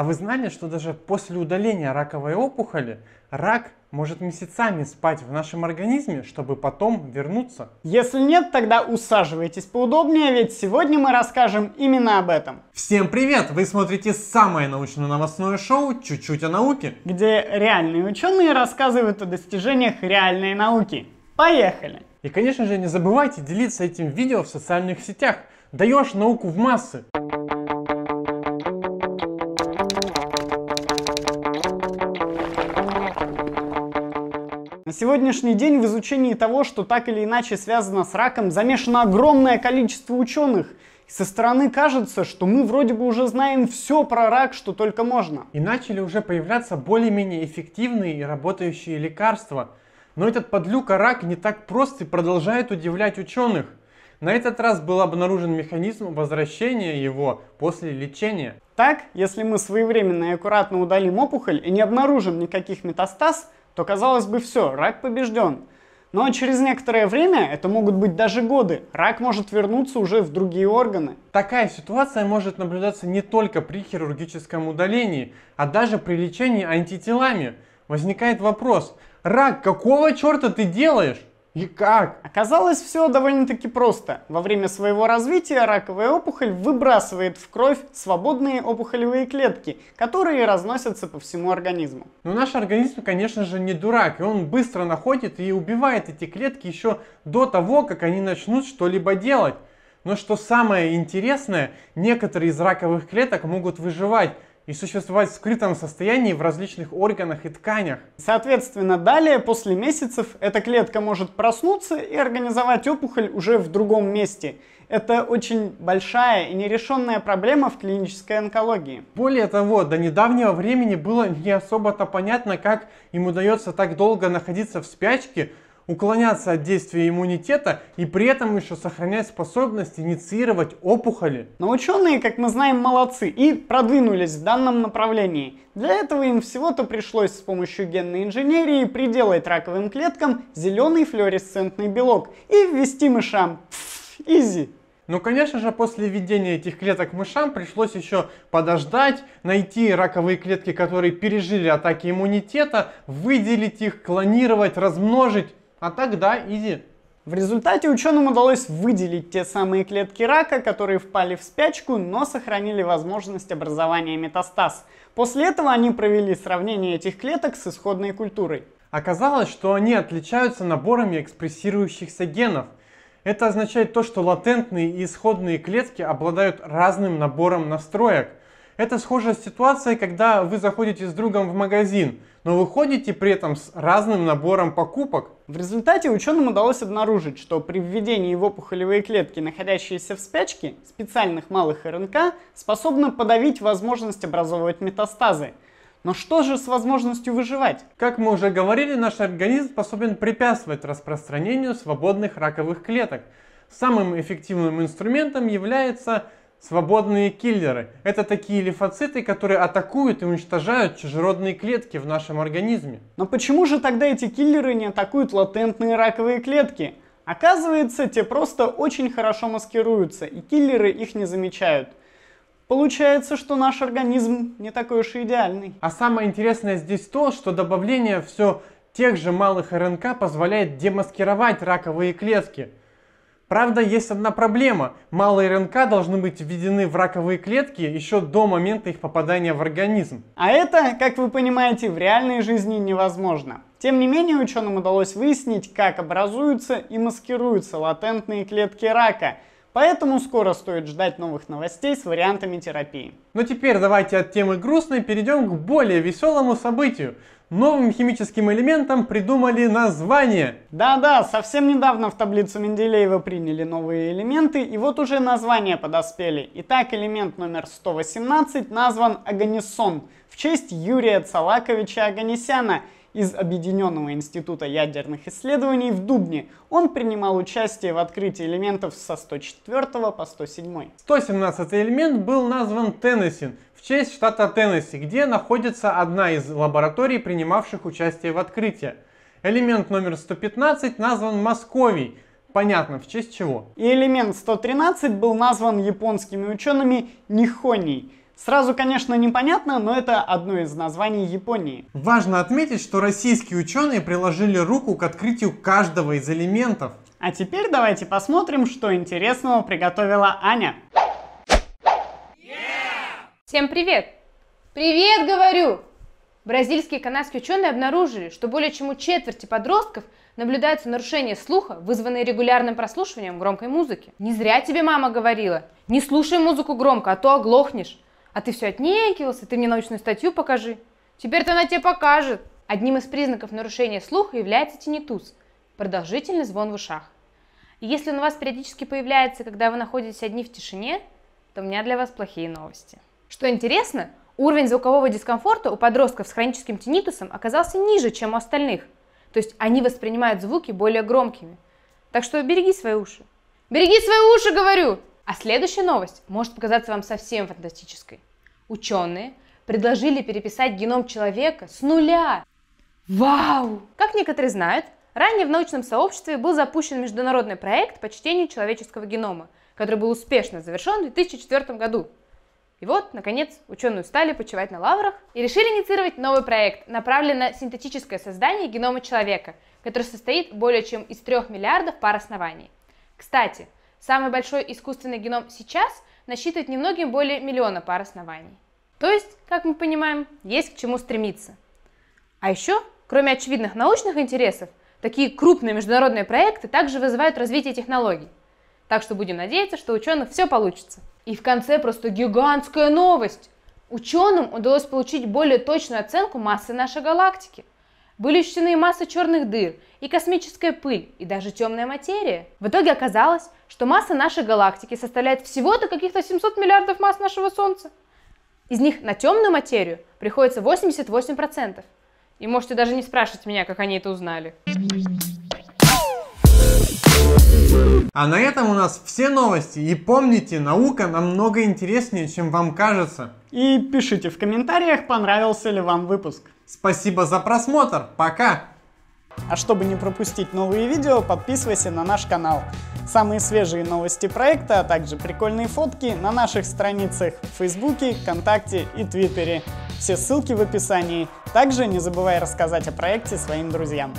А вы знали, что даже после удаления раковой опухоли рак может месяцами спать в нашем организме, чтобы потом вернуться? Если нет, тогда усаживайтесь поудобнее, ведь сегодня мы расскажем именно об этом. Всем привет! Вы смотрите самое научно-новостное шоу «Чуть-чуть о науке», где реальные ученые рассказывают о достижениях реальной науки. Поехали! И, конечно же, не забывайте делиться этим видео в социальных сетях. Даешь науку в массы! На сегодняшний день в изучении того, что так или иначе связано с раком, замешано огромное количество ученых. И со стороны кажется, что мы вроде бы уже знаем все про рак, что только можно. И начали уже появляться более-менее эффективные и работающие лекарства. Но этот подлюка рак не так прост и продолжает удивлять ученых. На этот раз был обнаружен механизм возвращения его после лечения. Так, если мы своевременно и аккуратно удалим опухоль и не обнаружим никаких метастаз, то казалось бы все, рак побежден. Но через некоторое время, это могут быть даже годы, рак может вернуться уже в другие органы. Такая ситуация может наблюдаться не только при хирургическом удалении, а даже при лечении антителами. Возникает вопрос, рак, какого черта ты делаешь? И как? Оказалось, все довольно-таки просто. Во время своего развития раковая опухоль выбрасывает в кровь свободные опухолевые клетки, которые разносятся по всему организму. Но ну, наш организм, конечно же, не дурак, и он быстро находит и убивает эти клетки еще до того, как они начнут что-либо делать. Но что самое интересное, некоторые из раковых клеток могут выживать, и существовать в скрытом состоянии в различных органах и тканях. Соответственно, далее, после месяцев, эта клетка может проснуться и организовать опухоль уже в другом месте. Это очень большая и нерешенная проблема в клинической онкологии. Более того, до недавнего времени было не особо-то понятно, как им удается так долго находиться в спячке, уклоняться от действия иммунитета и при этом еще сохранять способность инициировать опухоли. Но ученые, как мы знаем, молодцы и продвинулись в данном направлении. Для этого им всего-то пришлось с помощью генной инженерии приделать раковым клеткам зеленый флуоресцентный белок и ввести мышам. Пфф, изи. Но, ну, конечно же, после введения этих клеток мышам пришлось еще подождать, найти раковые клетки, которые пережили атаки иммунитета, выделить их, клонировать, размножить а тогда изи. В результате ученым удалось выделить те самые клетки рака, которые впали в спячку, но сохранили возможность образования метастаз. После этого они провели сравнение этих клеток с исходной культурой. Оказалось, что они отличаются наборами экспрессирующихся генов. Это означает то, что латентные и исходные клетки обладают разным набором настроек. Это схожая ситуация, когда вы заходите с другом в магазин, но выходите при этом с разным набором покупок. В результате ученым удалось обнаружить, что при введении в опухолевые клетки, находящиеся в спячке, специальных малых РНК способны подавить возможность образовывать метастазы. Но что же с возможностью выживать? Как мы уже говорили, наш организм способен препятствовать распространению свободных раковых клеток. Самым эффективным инструментом является Свободные киллеры – это такие лимфоциты, которые атакуют и уничтожают чужеродные клетки в нашем организме. Но почему же тогда эти киллеры не атакуют латентные раковые клетки? Оказывается, те просто очень хорошо маскируются, и киллеры их не замечают. Получается, что наш организм не такой уж и идеальный. А самое интересное здесь то, что добавление все тех же малых РНК позволяет демаскировать раковые клетки – Правда, есть одна проблема. Малые РНК должны быть введены в раковые клетки еще до момента их попадания в организм. А это, как вы понимаете, в реальной жизни невозможно. Тем не менее, ученым удалось выяснить, как образуются и маскируются латентные клетки рака – Поэтому скоро стоит ждать новых новостей с вариантами терапии. Но теперь давайте от темы грустной перейдем к более веселому событию новым химическим элементам придумали название. Да-да, совсем недавно в таблицу Менделеева приняли новые элементы, и вот уже названия подоспели. Итак, элемент номер 118 назван Аганисон в честь Юрия Цалаковича Аганисяна из Объединенного института ядерных исследований в Дубне. Он принимал участие в открытии элементов со 104 по 107. 117 элемент был назван теннесин в честь штата Теннесси, где находится одна из лабораторий, принимавших участие в открытии. Элемент номер 115 назван Московий, понятно в честь чего. И элемент 113 был назван японскими учеными Нихоний. Сразу, конечно, непонятно, но это одно из названий Японии. Важно отметить, что российские ученые приложили руку к открытию каждого из элементов. А теперь давайте посмотрим, что интересного приготовила Аня. Всем привет! Привет, говорю! Бразильские и канадские ученые обнаружили, что более чем у четверти подростков наблюдаются нарушения слуха, вызванные регулярным прослушиванием громкой музыки. Не зря тебе мама говорила, не слушай музыку громко, а то оглохнешь. А ты все отнекивался, ты мне научную статью покажи. Теперь-то она тебе покажет. Одним из признаков нарушения слуха является тинитус – продолжительный звон в ушах. И если он у вас периодически появляется, когда вы находитесь одни в тишине, то у меня для вас плохие новости. Что интересно, уровень звукового дискомфорта у подростков с хроническим тинитусом оказался ниже, чем у остальных. То есть они воспринимают звуки более громкими. Так что береги свои уши. Береги свои уши, говорю! А следующая новость может показаться вам совсем фантастической. Ученые предложили переписать геном человека с нуля. Вау! Как некоторые знают, ранее в научном сообществе был запущен международный проект по чтению человеческого генома, который был успешно завершен в 2004 году. И вот, наконец, ученые устали почивать на лаврах и решили инициировать новый проект, направленный на синтетическое создание генома человека, который состоит более чем из трех миллиардов пар оснований. Кстати, самый большой искусственный геном сейчас насчитывает немногим более миллиона пар оснований. То есть, как мы понимаем, есть к чему стремиться. А еще, кроме очевидных научных интересов, такие крупные международные проекты также вызывают развитие технологий. Так что будем надеяться, что у ученых все получится. И в конце просто гигантская новость. Ученым удалось получить более точную оценку массы нашей галактики. Были учтены масса черных дыр, и космическая пыль, и даже темная материя. В итоге оказалось, что масса нашей галактики составляет всего-то каких-то 700 миллиардов масс нашего Солнца. Из них на темную материю приходится 88%. И можете даже не спрашивать меня, как они это узнали. А на этом у нас все новости. И помните, наука намного интереснее, чем вам кажется. И пишите в комментариях, понравился ли вам выпуск. Спасибо за просмотр. Пока! А чтобы не пропустить новые видео, подписывайся на наш канал. Самые свежие новости проекта, а также прикольные фотки на наших страницах в Фейсбуке, ВКонтакте и Твиттере. Все ссылки в описании. Также не забывай рассказать о проекте своим друзьям.